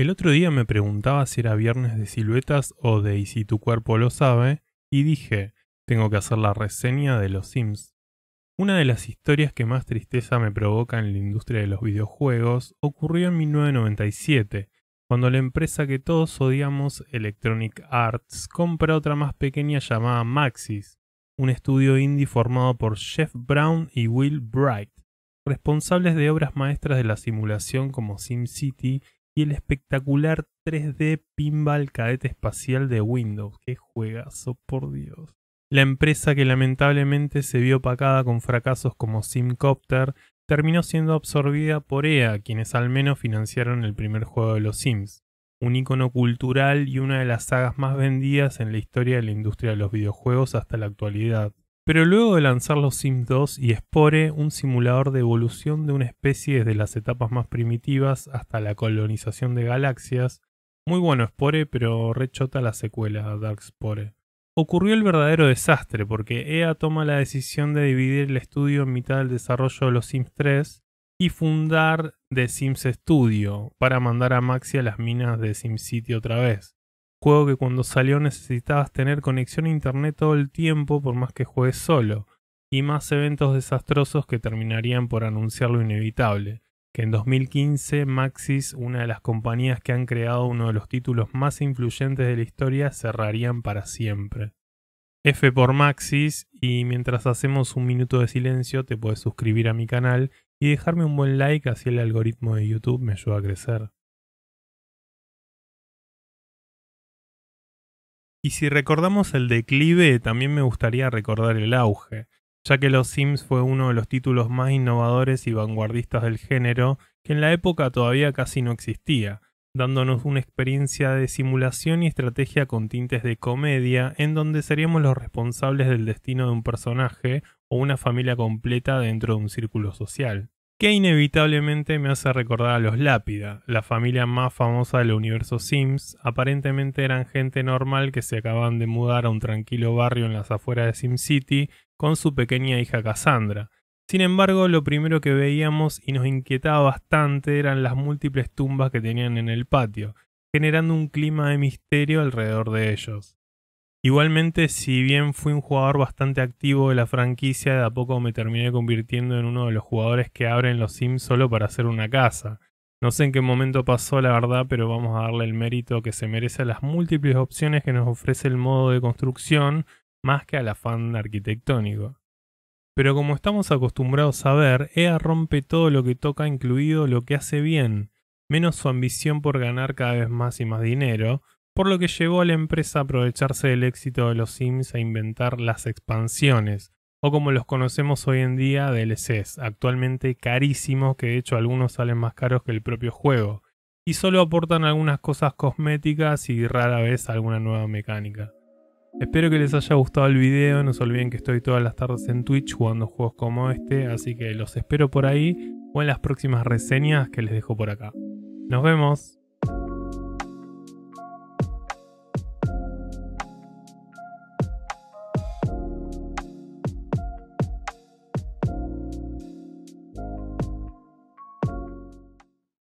El otro día me preguntaba si era viernes de siluetas o de Y si tu cuerpo lo sabe, y dije, tengo que hacer la reseña de los Sims. Una de las historias que más tristeza me provoca en la industria de los videojuegos ocurrió en 1997, cuando la empresa que todos odiamos, Electronic Arts, compra otra más pequeña llamada Maxis, un estudio indie formado por Jeff Brown y Will Bright, responsables de obras maestras de la simulación como SimCity y el espectacular 3D Pinball Cadete Espacial de Windows. ¡Qué juegazo, por Dios! La empresa que lamentablemente se vio opacada con fracasos como Simcopter terminó siendo absorbida por EA, quienes al menos financiaron el primer juego de los Sims, un icono cultural y una de las sagas más vendidas en la historia de la industria de los videojuegos hasta la actualidad. Pero luego de lanzar los Sims 2 y Spore, un simulador de evolución de una especie desde las etapas más primitivas hasta la colonización de galaxias, muy bueno Spore, pero rechota la secuela Dark Spore. Ocurrió el verdadero desastre porque EA toma la decisión de dividir el estudio en mitad del desarrollo de los Sims 3 y fundar The Sims Studio para mandar a Maxi a las minas de City otra vez juego que cuando salió necesitabas tener conexión a internet todo el tiempo por más que juegues solo, y más eventos desastrosos que terminarían por anunciar lo inevitable, que en 2015 Maxis, una de las compañías que han creado uno de los títulos más influyentes de la historia, cerrarían para siempre. F por Maxis y mientras hacemos un minuto de silencio te puedes suscribir a mi canal y dejarme un buen like así el algoritmo de YouTube me ayuda a crecer. Y si recordamos el declive, también me gustaría recordar el auge, ya que Los Sims fue uno de los títulos más innovadores y vanguardistas del género, que en la época todavía casi no existía, dándonos una experiencia de simulación y estrategia con tintes de comedia, en donde seríamos los responsables del destino de un personaje o una familia completa dentro de un círculo social que inevitablemente me hace recordar a los Lápida, la familia más famosa del universo Sims. Aparentemente eran gente normal que se acaban de mudar a un tranquilo barrio en las afueras de Sim City con su pequeña hija Cassandra. Sin embargo, lo primero que veíamos y nos inquietaba bastante eran las múltiples tumbas que tenían en el patio, generando un clima de misterio alrededor de ellos. Igualmente, si bien fui un jugador bastante activo de la franquicia, de a poco me terminé convirtiendo en uno de los jugadores que abren los Sims solo para hacer una casa. No sé en qué momento pasó la verdad, pero vamos a darle el mérito que se merece a las múltiples opciones que nos ofrece el modo de construcción, más que al afán arquitectónico. Pero como estamos acostumbrados a ver, EA rompe todo lo que toca, incluido lo que hace bien, menos su ambición por ganar cada vez más y más dinero, por lo que llevó a la empresa a aprovecharse del éxito de los Sims a inventar las expansiones, o como los conocemos hoy en día, DLCs, actualmente carísimos que de hecho algunos salen más caros que el propio juego, y solo aportan algunas cosas cosméticas y rara vez alguna nueva mecánica. Espero que les haya gustado el video, no se olviden que estoy todas las tardes en Twitch jugando juegos como este, así que los espero por ahí o en las próximas reseñas que les dejo por acá. Nos vemos.